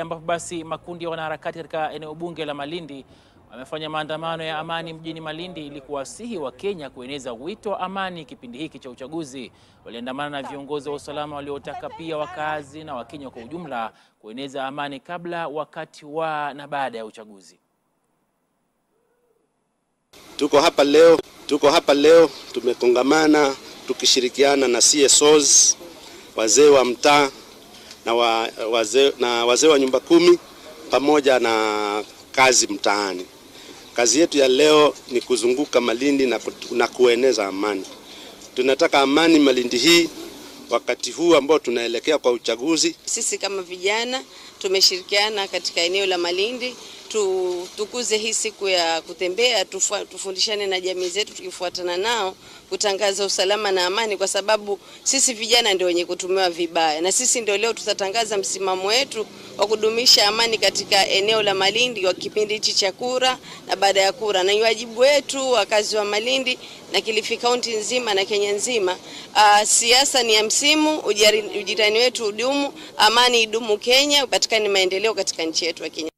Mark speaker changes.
Speaker 1: ambapo basi makundi ya wanaharakati katika eneo bunge la Malindi wamefanya maandamano ya amani mjini Malindi ili kuwasihi Wakenya kueneza wito wa amani kipindi hiki cha uchaguzi. Waliandamana na viongozi wa usalama waliotaka pia wakazi na Wakenya kwa ujumla kueneza amani kabla, wakati wa na baada ya uchaguzi.
Speaker 2: Tuko hapa leo, tuko hapa leo tumekongamana tukishirikiana na CSOs, wazee wa mtaa na wazee na wazee wa nyumba kumi pamoja na kazi mtaani. Kazi yetu ya leo ni kuzunguka Malindi na, na kueneza amani. Tunataka amani Malindi hii wakati huu ambao tunaelekea kwa uchaguzi.
Speaker 3: Sisi kama vijana tumeshirikiana katika eneo la Malindi tukuze hii siku ya kutembea, tufundishane na jamii zetu, tukifuatana nao kutangaza usalama na amani, kwa sababu sisi vijana ndio wenye kutumiwa vibaya, na sisi ndio leo tutatangaza msimamo wetu wa kudumisha amani katika eneo la Malindi kwa kipindi hichi cha kura na baada ya kura, na wajibu wetu wakazi wa Malindi na Kilifi kaunti nzima na Kenya nzima. Uh, siasa ni ya msimu, ujirani wetu udumu, amani idumu Kenya, upatikane maendeleo katika nchi yetu ya Kenya.